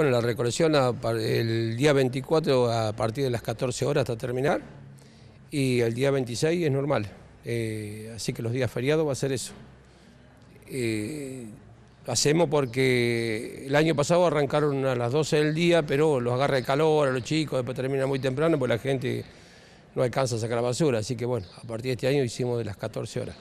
Bueno, la recolección el día 24 a partir de las 14 horas hasta terminar y el día 26 es normal. Eh, así que los días feriados va a ser eso. Eh, lo hacemos porque el año pasado arrancaron a las 12 del día, pero los agarra el calor a los chicos, después termina muy temprano, pues la gente no alcanza a sacar la basura. Así que bueno, a partir de este año hicimos de las 14 horas.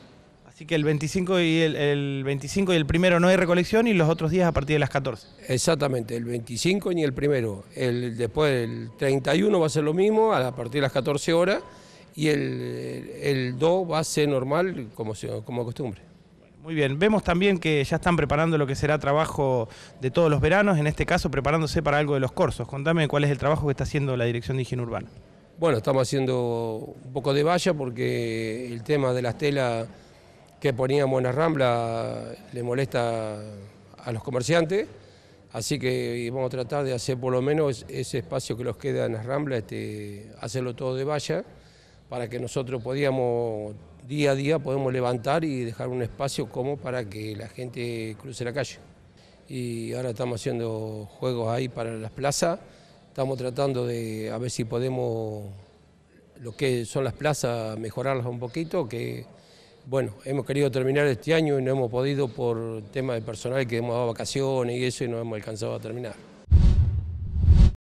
Así que el 25 y el, 25 y el primero no hay recolección y los otros días a partir de las 14. Exactamente, el 25 ni el primero. El, después del 31 va a ser lo mismo a partir de las 14 horas y el, 2 va a ser normal como, como costumbre. Muy bien, vemos también que ya están preparando lo que será trabajo de todos los veranos, en este caso preparándose para algo de los corsos. Contame cuál es el trabajo que está haciendo la Dirección de Higiene Urbana. Bueno, estamos haciendo un poco de valla porque el tema de las telas que poníamos en la Rambla, le molesta a los comerciantes, así que vamos a tratar de hacer por lo menos ese espacio que nos queda en las ramblas, este, hacerlo todo de valla, para que nosotros podíamos día a día podemos levantar y dejar un espacio como para que la gente cruce la calle. Y ahora estamos haciendo juegos ahí para las plazas, estamos tratando de a ver si podemos lo que son las plazas mejorarlas un poquito, que bueno, hemos querido terminar este año y no hemos podido por temas de personal que hemos dado vacaciones y eso y no hemos alcanzado a terminar.